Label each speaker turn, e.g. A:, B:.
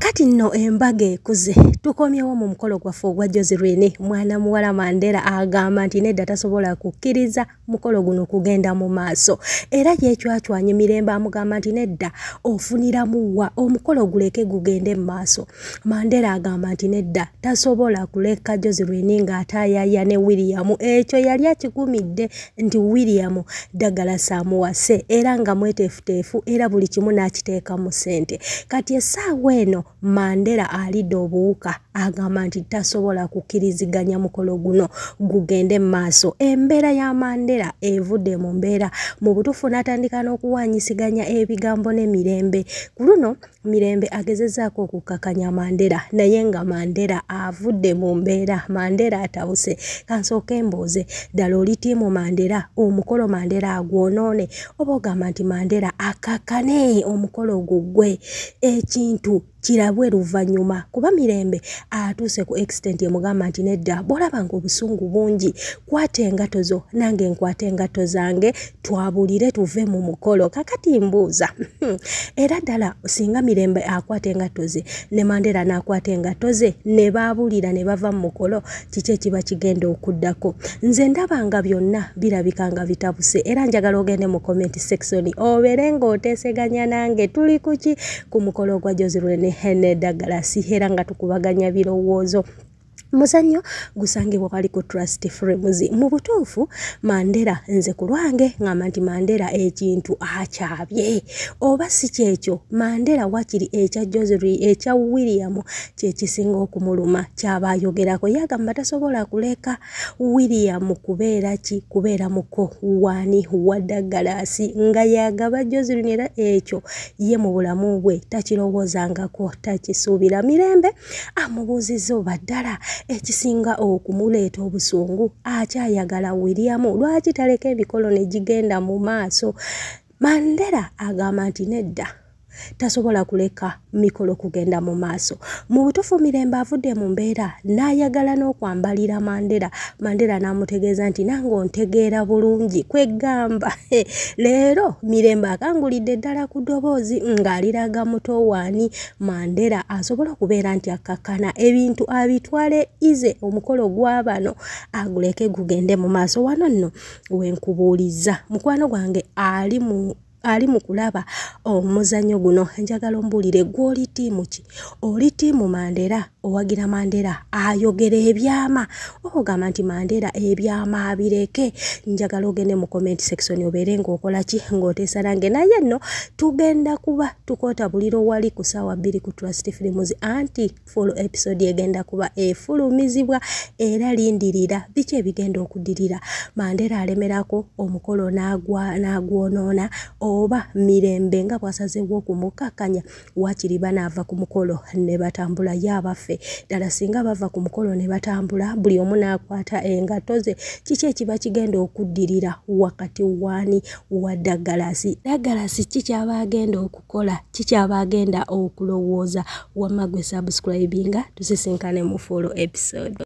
A: kati nno embaga ekuze tukomyewo mu mukolo gwaffe ogwa joserini mwana muwala mandera agamba nti nedda tasobola kukkiriza mukolo guno kugenda mu maaso era gyekywacwanye mirembe amugamba nti nedda ofuniramuwa omukolo guleke gugende mu maaso mandera agamba nti nedda tasobola kuleka joserini ng'ataayaaya ne williyamu ekyo yali akigumidde nti williyamu ddagala saamuwase era nga mweteefuteefu era buli kimu n'akiteeka mu sente kati essaawa eno mandera alidde obuwuka agamba nti tasobola kukkiriziganya mukolo guno gugende mumaaso embeera ya mandera evudde mu mbeera mu butuufu n'atandika n'okuwanyisiganya ebigambo n'emirembe ku luno mirembe agezezaako okukkakanya mandera naye nga mandera avudde mu mbeera mandera atabuse kansooka embooze ddala olitiimu mandera omukolo mandera agwonoone oba ogamba nti mandera akakane omukolo guggwe ekintu kirabwe luvanyuma kuba mirembe atuuse ku extent emugamba nti nedda bolaba nga obusungu bungi kwata engato zo nange nkwata engato zange twabulire tuve mu mukolo kakati mbuuza era ddala singa mirembe akwata engato ze ne mandera n'akwata engato ze ne baabulira ne bava mu mukolo kiki ekiba kigenda okuddako nze ndaba nga byonna birabika nga bitabuse era njagala ogende mu comment sectioni obeere ng'oteeseganya nange tuli kuki ku mukolo ogwa jozi lwene ne heneda galasi heranga tukubaganya birowozo muzanyo gusangibwa kali ku trust frames mu butuufu mandera nze ku lwange ŋŋamba nti mandera ekintu akyabye oba si kyekyo mandera wakiri ekya josery ekya william kyekisinga okumuluma kyaba ayogerako ye agamba tasobola kuleka william kubeera ki kubeera muko wani wa daggalasi nga yagaba josery neera ekyo ye mu bulamu bwe takirowoozangako takisuubira mirembe amubuuzizo ba ddala ekisinga okumuleeta obusungu akyayagala wiriamu lwaki taleka emikolo negigenda mu maaso mandera agamba nti nedda tasobola kuleka mikolo kugenda mu maaso mu butufu mirembe avudde mu mbeera n'ayagala n'okwambalira mandera mandera n'amutegeeza nti nange ontegeera bulungi kwegamba leero mirembe akangulidde eddala ku ddoboozi ng'aliraga mutowaani mandera asobola okubeera nti akakkana ebintu abitwale ize omukolo gwabano aguleke gugende mu maaso wano nno wenkubuuliza mukwano gwange ali mu ali mu kulaba omuzannyo oh, guno njagala ombuulire gw'oli tiimu ki oli tiimu mandera owagira mandera ayogera ebyama okugamba nti mandera ebyama abireke njagala ogende mu comment section obeere ng'okola ki ng'oteesanange naye nno tugenda kuba tukota buliro wali ku saawa bbiri ku trust filimus anti full episode egenda kuba efulumizibwa era lindirira biki ebigenda okudirira mandera alemerako omukolo n'agwonoona na oba mirembe nga bwasazewo okumukakanya wakiri banaava ku mukolo ne batambula yo abaffe ddala singa bava ku mukolo ne batambula buli omu naakwata engatto ze kiki ekiba kigenda okuddirira wakati waani wa daggalasi daggalasi kikyaba agenda okukola kikyaba agenda okulowooza wamagwe subscribinga tusisinkane mu folo episode